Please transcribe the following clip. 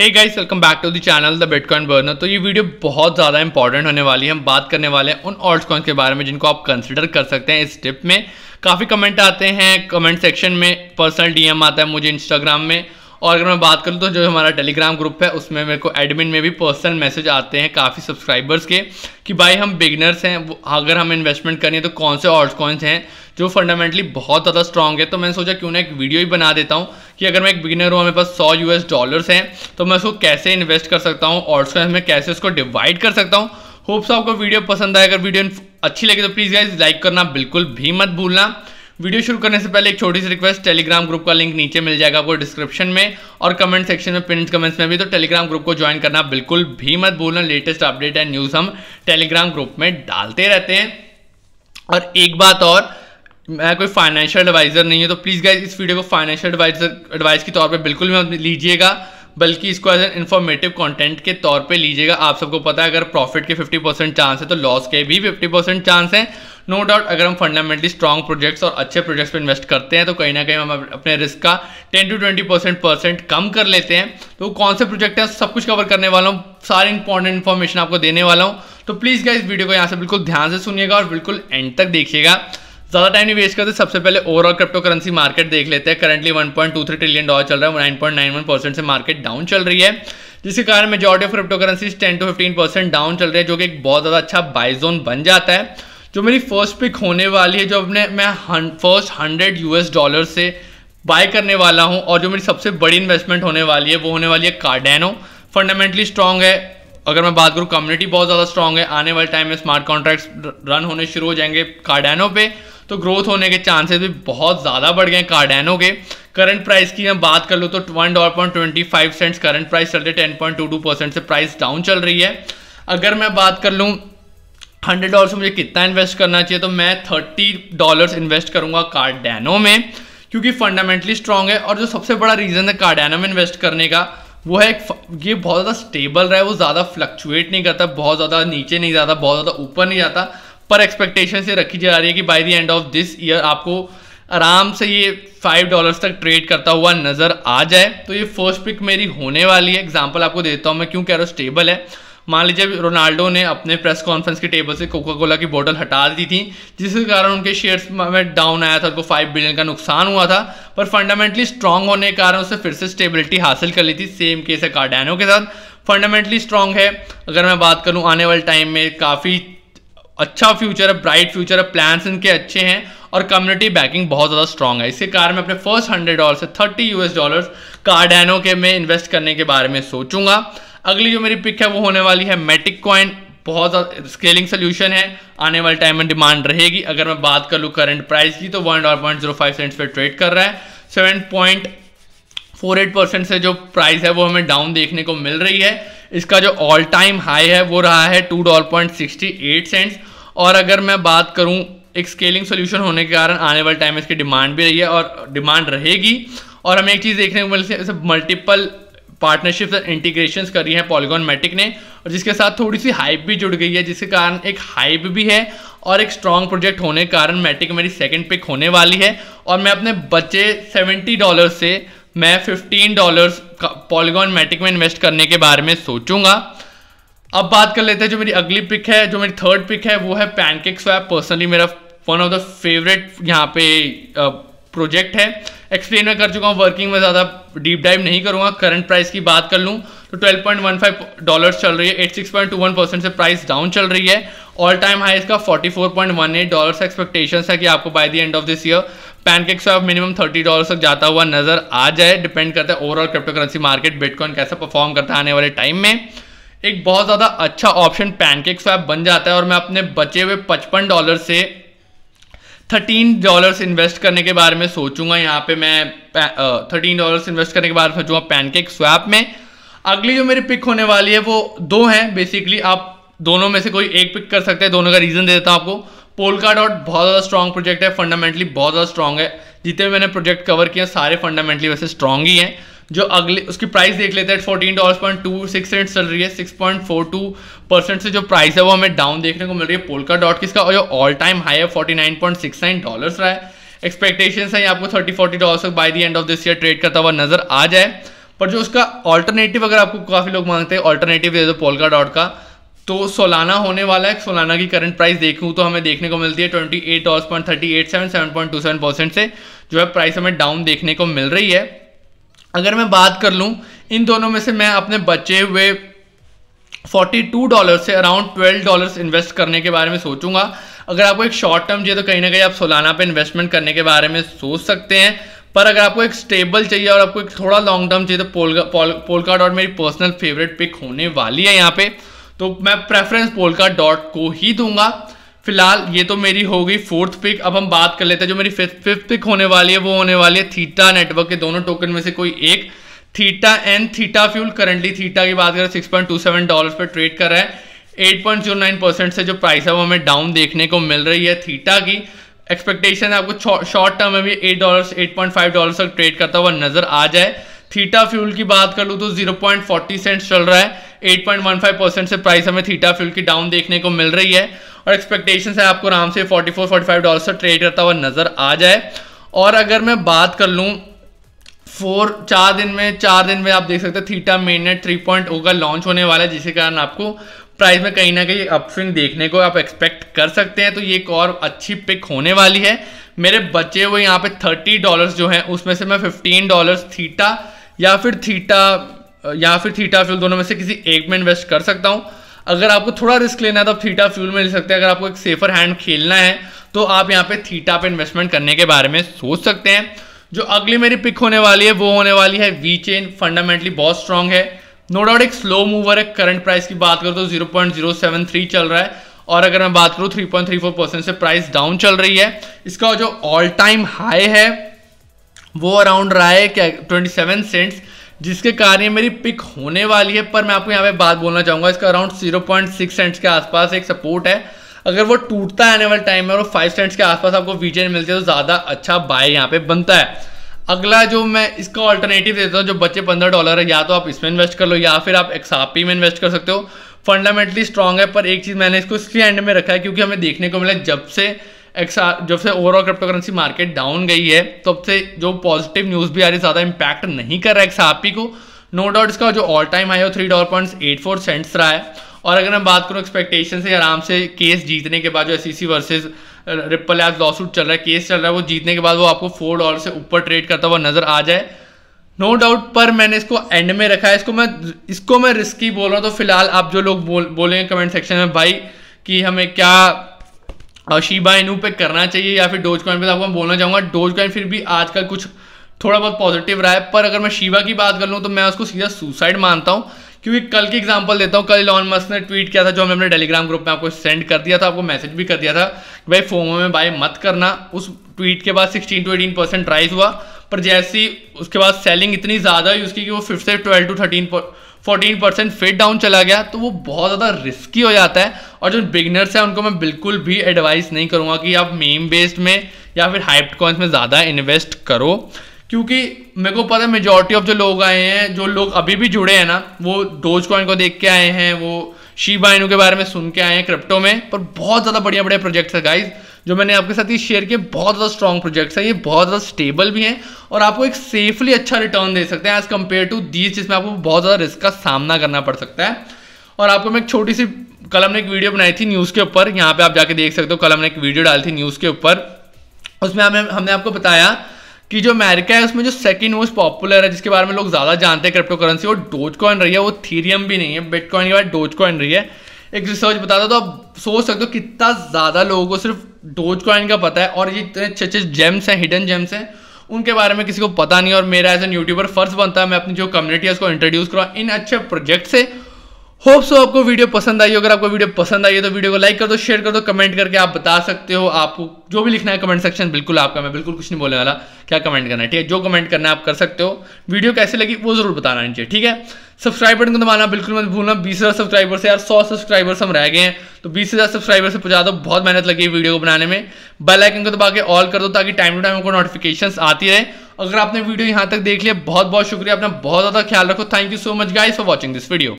hey guys welcome back to the channel the bitcoin burner तो ये video बहुत ज़्यादा इंपॉर्टेंट होने वाली है हम बात करने वाले हैं उन ऑल्ट कॉइन्स के बारे में जिनको आप कंसिडर कर सकते हैं इस टिप में काफ़ी कमेंट आते हैं कमेंट सेक्शन में पर्सनल डीएम आता है मुझे इंस्टाग्राम में और अगर मैं बात करूँ तो जो हमारा टेलीग्राम ग्रुप है उसमें मेरे को एडमिन में भी पर्सनल मैसेज आते हैं काफ़ी सब्सक्राइबर्स के कि भाई हम बिगनर्स हैं अगर हम इन्वेस्टमेंट करनी है तो कौन से ऑर्ड्स कॉइन्स हैं जो फंडामेंटली बहुत ज़्यादा स्ट्रॉन्ग है तो मैंने सोचा क्यों ना एक वीडियो ही बना देता हूँ कि अगर मैं एक बिगिनर हूँ मेरे पास सौ यू एस डॉलर्स हैं तो मैं उसको कैसे इन्वेस्ट कर सकता हूँ ऑर्ड्स कॉइन्स में कैसे उसको डिवाइड कर सकता हूँ होप्स आपको वीडियो पसंद आए अगर वीडियो अच्छी लगी तो प्लीज़ गाइज लाइक करना बिल्कुल भी मत भूलना वीडियो शुरू करने से पहले एक छोटी सी रिक्वेस्ट टेलीग्राम ग्रुप का लिंक नीचे मिल जाएगा आपको डिस्क्रिप्शन में और कमेंट सेक्शन में पिन कमेंट्स में भी तो टेलीग्राम ग्रुप को ज्वाइन करना बिल्कुल भी मत भूलना लेटेस्ट अपडेट एंड न्यूज़ हम टेलीग्राम ग्रुप में डालते रहते हैं और एक बात और मैं कोई फाइनेंशियल एडवाइज़र नहीं है तो प्लीज़ गाइज इस वीडियो को फाइनेंशियल एडवाइजर एडवाइस के तौर पर बिल्कुल भी लीजिएगा बल्कि इसको एज एन इन्फॉर्मेटिव कॉन्टेंट के तौर पर लीजिएगा आप सबको पता है अगर प्रॉफिट के 50 परसेंट चांस है तो लॉस के भी 50 परसेंट चांस हैं नो डाउट अगर हम फंडामेंटली स्ट्रॉन्ग प्रोजेक्ट्स और अच्छे प्रोजेक्ट्स पर इन्वेस्ट करते हैं तो कहीं ना कहीं हम अपने रिस्क का ten to twenty percent percent कम कर लेते हैं तो कौन से प्रोजेक्ट हैं सब कुछ कवर करने वाला हूँ सारे इंपॉर्टेंट इन्फॉर्मेशन आपको देने वाला हूँ तो प्लीज़ क्या इस वीडियो को यहाँ से बिल्कुल ध्यान से सुनिएगा और बिल्कुल एंड तक देखिएगा ज़्यादा टाइम नहीं वेस्ट करते सबसे पहले ओवरऑल क्रिप्टो करेंसी मार्केट देख लेते हैं करंटली 1.23 ट्रिलियन डॉलर चल रहा है 9.91 परसेंट से मार्केट डाउन चल रही है जिसके कारण majority of crypto currency ten to fifteen percent down चल रही है जो कि एक बहुत ज़्यादा अच्छा बाय जोन बन जाता है जो मेरी फर्स्ट पिक होने वाली है जो अपने मैं फर्स्ट हंड्रेड यूएस डॉलर से बाय करने वाला हूँ और जो मेरी सबसे बड़ी इन्वेस्टमेंट होने वाली है वो होने वाली है कार्डेनो फंडामेंटली स्ट्रॉन्ग है अगर मैं बात करूँ कम्युनिटी बहुत ज़्यादा स्ट्रॉन्ग है आने वाले टाइम में स्मार्ट कॉन्ट्रैक्ट्स रन होने शुरू हो जाएंगे कार्डेनो पे तो ग्रोथ होने के चांसेस भी बहुत ज़्यादा बढ़ गए हैं कार्डेनो के करंट प्राइस की मैं बात कर लूँ तो one dollar point twenty five cents current price चल रही है ten point two two percent से प्राइस डाउन चल रही है अगर मैं बात कर लूँ हंड्रेड डॉलर मुझे कितना इन्वेस्ट करना चाहिए तो मैं थर्टी डॉलर इन्वेस्ट करूंगा कार्डेनो में क्योंकि फंडामेंटली स्ट्रांग है और जो सबसे बड़ा रीज़न है कार्डेनो में इन्वेस्ट करने का वो है एक ये बहुत ज़्यादा स्टेबल रहा है वो ज़्यादा फ्लक्चुएट नहीं करता बहुत ज़्यादा नीचे नहीं जाता बहुत ज़्यादा ऊपर नहीं जाता पर एक्सपेक्टेशन से रखी जा रही है कि by the end of this year आपको आराम से ये फाइव डॉलर्स तक ट्रेड करता हुआ नज़र आ जाए तो ये फर्स्ट पिक मेरी होने वाली है एग्जाम्पल आपको देता हूँ मैं क्यों कह रहा हूँ स्टेबल है मान लीजिए रोनाल्डो ने अपने प्रेस कॉन्फ्रेंस के टेबल से कोका कोला की बोतल हटा दी थी जिसके कारण उनके शेयर्स में डाउन आया था उनको फाइव बिलियन का नुकसान हुआ था पर फंडामेंटली स्ट्रांग होने के कारण उसे फिर से स्टेबिलिटी हासिल कर ली थी सेम केस है कार्डानो के साथ फंडामेंटली स्ट्रांग है अगर मैं बात करूँ आने वाले टाइम में काफ़ी अच्छा फ्यूचर है ब्राइट फ्यूचर है प्लान्स इनके अच्छे हैं और कम्युनिटी बैकिंग बहुत ज़्यादा स्ट्रॉन्ग है इसके कारण मैं अपने फर्स्ट हंड्रेड डॉलर से थर्टी यूएस डॉलर्स कार्डानो के में इन्वेस्ट करने के बारे में सोचूंगा अगली जो मेरी पिक है वो होने वाली है मेटिक कॉइन बहुत ज़्यादा स्केलिंग सोल्यूशन है आने वाले टाइम में डिमांड रहेगी अगर मैं बात कर लूँ करंट प्राइस की तो one dollar point zero five cents पर ट्रेड कर रहा है seven point four eight percent से जो प्राइस है वो हमें डाउन देखने को मिल रही है इसका जो ऑल टाइम हाई है वो रहा है two dollar point sixty eight cents और अगर मैं बात करूँ एक स्केलिंग सोल्यूशन होने के कारण आने वाले टाइम में इसकी डिमांड भी रही है और डिमांड रहेगी और हमें एक चीज़ देखने को मिलती है मल्टीपल पार्टनरशिप्स और इंटीग्रेशंस करी हैं पॉलीगॉन मैटिक ने और जिसके साथ थोड़ी सी हाइप भी जुड़ गई है जिसके कारण एक हाइप भी है और एक स्ट्रॉन्ग प्रोजेक्ट होने के कारण मैटिक मेरी सेकेंड पिक होने वाली है और मैं अपने बचे सेवेंटी डॉलर से मैं फिफ्टीन डॉलर पॉलीगॉन मैटिक में इन्वेस्ट करने के बारे में सोचूंगा अब बात कर लेते हैं जो मेरी अगली पिक है जो मेरी थर्ड पिक है वो है पैनकेक स्वैप पर्सनली मेरा वन ऑफ द फेवरेट यहाँ पे प्रोजेक्ट है एक्सप्लेन मैं कर चुका हूँ वर्किंग में ज़्यादा डीप डाइव नहीं करूँगा करंट प्राइस की बात कर लूँ तो 12.15 डॉलर्स चल रही है 86.21 परसेंट से प्राइस डाउन चल रही है ऑल टाइम हाई इसका 44.18 डॉलर्स एक्सपेक्टेशंस है कि आपको by the end of this year pancakes of minimum 30 dollar तक जाता हुआ नजर आ जाए डिपेंड करता है overall crypto currency market bitcoin कैसा परफॉर्म करता है आने वाले टाइम में एक बहुत ज़्यादा अच्छा ऑप्शन पैनकेक स्वैप बन जाता है और मैं अपने बचे हुए पचपन डॉलर से थर्टीन डॉलर्स इन्वेस्ट करने के बारे में सोचूंगा यहाँ पे मैं थर्टीन डॉलर्स इन्वेस्ट करने के बारे में सोचूंगा पैनकेक स्वैप में अगली जो मेरी पिक होने वाली है वो दो हैं बेसिकली आप दोनों में से कोई एक पिक कर सकते हैं दोनों का रीज़न दे देता हूँ आपको पोलका डॉट बहुत ज़्यादा स्ट्रॉन्ग प्रोजेक्ट है फंडामेंटली बहुत ज़्यादा स्ट्रॉन्ग है जितने मैंने प्रोजेक्ट कवर किए सारे फंडामेंटली वैसे स्ट्रॉन्ग ही हैं जो अगले उसकी प्राइस देख लेते हैं fourteen dollar point two six cent चल रही है six point four two percent से जो प्राइस है वो हमें डाउन देखने को मिल रही है पोलका डॉट किसका और जो ऑल टाइम हाई है forty nine point six nine dollars रहा है एक्सपेक्टेशन है आपको थर्टी फोर्टी डॉलर तक by the end of this year trade करता हुआ नजर आ जाए पर जो उसका ऑल्टरनेटिव अगर आपको काफ़ी लोग मांगते हैं ऑल्टरनेटिव दे दो पोलका डॉट का तो सोलाना होने वाला है सोलाना की करंट प्राइस देखूँ तो हमें देखने को मिलती है twenty eight dollar point thirty eight seven seven point two seven percent से जो है प्राइस हमें डाउन देखने को मिल रही है अगर मैं बात कर लूँ इन दोनों में से मैं अपने बचे हुए 42 डॉलर से अराउंड 12 डॉलर्स इन्वेस्ट करने के बारे में सोचूंगा अगर आपको एक शॉर्ट टर्म चाहिए तो कहीं ना कहीं आप सोलाना पे इन्वेस्टमेंट करने के बारे में सोच सकते हैं पर अगर आपको एक स्टेबल चाहिए और आपको एक थोड़ा लॉन्ग टर्म चाहिए तो पोलका पोल, पोलका डॉट मेरी पर्सनल फेवरेट पिक होने वाली है यहाँ पे तो मैं प्रेफरेंस पोलका डॉट को ही दूंगा फिलहाल ये तो मेरी हो गई फोर्थ पिक अब हम बात कर लेते हैं जो मेरी फिफ्थ फिफ्थ पिक होने वाली है वो होने वाली है थीटा नेटवर्क के दोनों टोकन में से कोई एक Theta and Theta Fuel currently Theta की बात करें six point two seven dollar पर ट्रेड कर रहा है eight point zero nine percent से जो प्राइस है वो हमें डाउन देखने को मिल रही है थीटा की एक्सपेक्टेशन है आपको शॉर्ट टर्म में भी eight dollar eight point five dollar तक ट्रेड करता हुआ नजर आ जाए थीटा फ्यूल की बात कर लूँ तो 0.40 सेंट चल रहा है 8.15 परसेंट से प्राइस हमें थीटा फ्यूल की डाउन देखने को मिल रही है और एक्सपेक्टेशन है आपको आराम से 44 45 डॉलर से ट्रेड करता हुआ नज़र आ जाए और अगर मैं बात कर लूँ फोर चार दिन में चार दिन में आप देख सकते हैं Theta mainnet three point होगा लॉन्च होने वाला है जिसके कारण आपको प्राइस में कहीं ना कहीं अपस्विंग देखने को आप एक्सपेक्ट कर सकते हैं तो ये एक और अच्छी पिक होने वाली है मेरे बचे हुए यहाँ पे थर्टी डॉलर्स जो हैं उसमें से मैं फिफ्टीन डॉलर्स थीटा या फिर थीटा या फिर थीटा फ्यूल दोनों में से किसी एक में इन्वेस्ट कर सकता हूँ अगर आपको थोड़ा रिस्क लेना है तो आप थीटा फ्यूल में ले सकते हैं अगर आपको एक सेफर हैंड खेलना है तो आप यहाँ पे थीटा पे इन्वेस्टमेंट करने के बारे में सोच सकते हैं जो अगली मेरी पिक होने वाली है वो होने वाली है वी चेन फंडामेंटली बहुत स्ट्रांग है नो डाउट एक स्लो मूवर है करंट प्राइस की बात करूँ तो zero point zero seven three चल रहा है और अगर मैं बात करूँ three point three four percent से प्राइस डाउन चल रही है इसका जो ऑल टाइम हाई है वो अराउंड रहा है क्या ट्वेंटी सेवन सेंट्स जिसके कारण मेरी पिक होने वाली है पर मैं आपको यहाँ पे बात बोलना चाहूँगा इसका around zero point six cents के आसपास एक सपोर्ट है अगर वो टूटता है आने वाले टाइम में और फाइव सेंट्स के आसपास आपको वीजे मिलते तो ज़्यादा अच्छा बाय यहाँ पे बनता है अगला जो मैं इसका ऑल्टरनेटिव देता हूँ जो बच्चे पंद्रह डॉलर है या तो आप इसमें इन्वेस्ट कर लो या फिर आप एक्सापी में इन्वेस्ट कर सकते हो फंडामेंटली स्ट्रांग है पर एक चीज़ मैंने इसको इसलिए एंड में रखा है क्योंकि हमें देखने को मिला जब से एक्स जब से overall crypto currency market down गई है तब तो से जो पॉजिटिव न्यूज़ भी आ रही ज़्यादा इम्पैक्ट नहीं कर रहा है एक्सआर को नो डाउट इसका जो ऑल टाइम आया हो three dollar point eight four cents रहा है और अगर हम बात करूँ एक्सपेक्टेशन से आराम से केस जीतने के बाद जो एस वर्सेज रिपल एप सूट चल रहा है केस चल रहा है वो जीतने के बाद वो आपको फोर डॉलर से ऊपर ट्रेड करता हुआ नजर आ जाए नो डाउट पर मैंने इसको एंड में रखा है इसको मैं इसको मैं रिस्की बोल रहा हूँ तो फिलहाल आप जो लोग बोल बोलेंगे कमेंट सेक्शन में भाई कि हमें क्या और शीबा इनू पे करना चाहिए या फिर डोज कॉइन पे तो आपको मैं बोलना चाहूँगा डोज कॉइन फिर भी आजकल कुछ थोड़ा बहुत पॉजिटिव रहा है पर अगर मैं शिवा की बात कर लूँ तो मैं उसको सीधा सुसाइड मानता हूँ क्योंकि कल की एग्जांपल देता हूँ कल इलॉन मस्क ने ट्वीट किया था जो हमने अपने टेलीग्राम ग्रुप में आपको सेंड कर दिया था आपको मैसेज भी कर दिया था कि भाई फोमो में बाय मत करना उस ट्वीट के बाद sixteen to eighteen percent rise हुआ पर जैसी उसके बाद सेलिंग इतनी ज़्यादा हुई उसकी कि वो फिफ्थ से twelve to thirteen fourteen percent fade down चला गया तो वो बहुत ज़्यादा रिस्की हो जाता है और जो बिगनर्स हैं उनको मैं बिल्कुल भी एडवाइस नहीं करूँगा कि आप मेम बेस्ड में या फिर हाइप्ड कॉइन्स में ज़्यादा इन्वेस्ट करो क्योंकि मेरे को पता है मेजोरिटी ऑफ जो लोग आए हैं जो लोग अभी भी जुड़े हैं ना वो डोज कॉइन को देख के आए हैं वो शी बाइनों के बारे में सुन के आए हैं क्रिप्टो में पर बहुत ज़्यादा बढ़िया बढ़िया प्रोजेक्ट्स है गाइज़ जो मैंने आपके साथ ये शेयर किए बहुत ज़्यादा स्ट्रॉन्ग प्रोजेक्ट्स हैं ये बहुत ज़्यादा स्टेबल भी हैं और आपको एक सेफली अच्छा रिटर्न दे सकते हैं एज़ कम्पेयर टू दीज जिसमें आपको बहुत ज़्यादा रिस्क का सामना करना पड़ सकता है और आपको मैं एक छोटी सी कलम ने एक वीडियो बनाई थी न्यूज़ के ऊपर यहाँ पे आप जाके देख सकते हो कलम ने एक वीडियो डाली थी न्यूज़ के ऊपर उसमें हमें हमने आपको बताया कि जो अमेरिका है उसमें जो सेकंड मोस्ट पॉपुलर है जिसके बारे में लोग ज़्यादा जानते हैं क्रिप्टो करेंसी वो डोज कॉइन रही है वो थीरियम भी नहीं है बिटकॉइन के बाद डोज कॉइन रही है एक रिसर्च बताता तो आप सोच सकते हो कितना ज़्यादा लोगों को सिर्फ डोज कॉइन का पता है और ये इतने अच्छे अच्छे जेम्स हैं हिडन जेम्स हैं उनके बारे में किसी को पता नहीं और मेरा एज एन यूट्यूबर फर्स्ट बनता है मैं अपनी जो कम्युनिटी है उसको इंट्रोड्यूस करूँ इन अच्छे प्रोजेक्ट से होप सो आपको वीडियो पसंद आई अगर आपको वीडियो पसंद आई है तो वीडियो को लाइक कर दो शेयर कर दो कमेंट करके आप बता सकते हो आपको जो भी लिखना है कमेंट सेक्शन बिल्कुल आपका मैं बिल्कुल कुछ नहीं बोलने वाला क्या कमेंट करना है ठीक है जो कमेंट करना है आप कर सकते हो वीडियो कैसे लगी वो जरूर बताना नीचे ठीक है सब्सक्राइब बटन को दबाना बिल्कुल मत भूलना बीस हज़ार सब्सक्राइबर से यार सौ सब्सक्राइबर्स हम रह गए हैं तो बीस हज़ार सब्सक्राइबर से पहुंचा दो बहुत मेहनत लगी है वीडियो को बनाने में बेल आइकन को दबा के ऑल कर दो ताकि टाइम टू टाइम आपको नोटिफिकेशन आती रहे अगर आपने वीडियो यहाँ तक देख लिया बहुत बहुत शुक्रिया अपना बहुत ज़्यादा ख्याल रखो thank you so much guys for watching this video